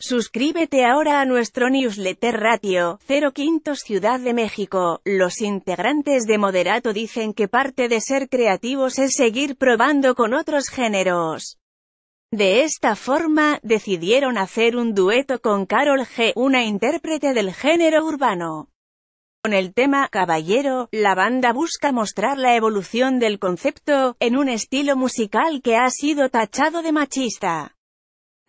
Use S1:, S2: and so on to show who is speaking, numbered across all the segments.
S1: Suscríbete ahora a nuestro newsletter Ratio, 0 Ciudad de México. Los integrantes de Moderato dicen que parte de ser creativos es seguir probando con otros géneros. De esta forma, decidieron hacer un dueto con Carol G, una intérprete del género urbano. Con el tema Caballero, la banda busca mostrar la evolución del concepto, en un estilo musical que ha sido tachado de machista.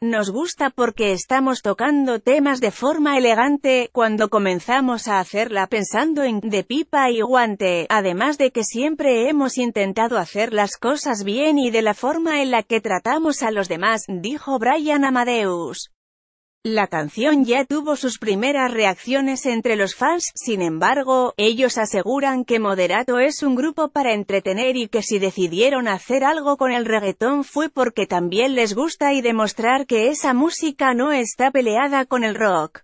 S1: Nos gusta porque estamos tocando temas de forma elegante, cuando comenzamos a hacerla pensando en de pipa y guante, además de que siempre hemos intentado hacer las cosas bien y de la forma en la que tratamos a los demás, dijo Brian Amadeus. La canción ya tuvo sus primeras reacciones entre los fans, sin embargo, ellos aseguran que Moderato es un grupo para entretener y que si decidieron hacer algo con el reggaetón fue porque también les gusta y demostrar que esa música no está peleada con el rock.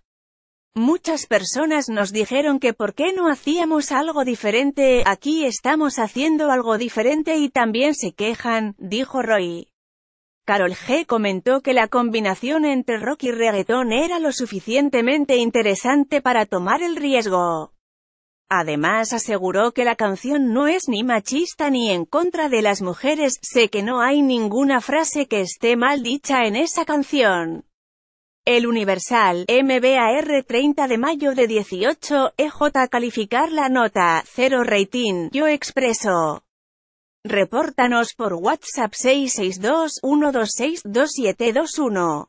S1: Muchas personas nos dijeron que por qué no hacíamos algo diferente, aquí estamos haciendo algo diferente y también se quejan, dijo Roy. Carol G comentó que la combinación entre rock y reggaeton era lo suficientemente interesante para tomar el riesgo. Además aseguró que la canción no es ni machista ni en contra de las mujeres, sé que no hay ninguna frase que esté mal dicha en esa canción. El Universal, MBAR 30 de mayo de 18, EJ calificar la nota, cero rating, yo expreso. Repórtanos por WhatsApp 662 126 2721.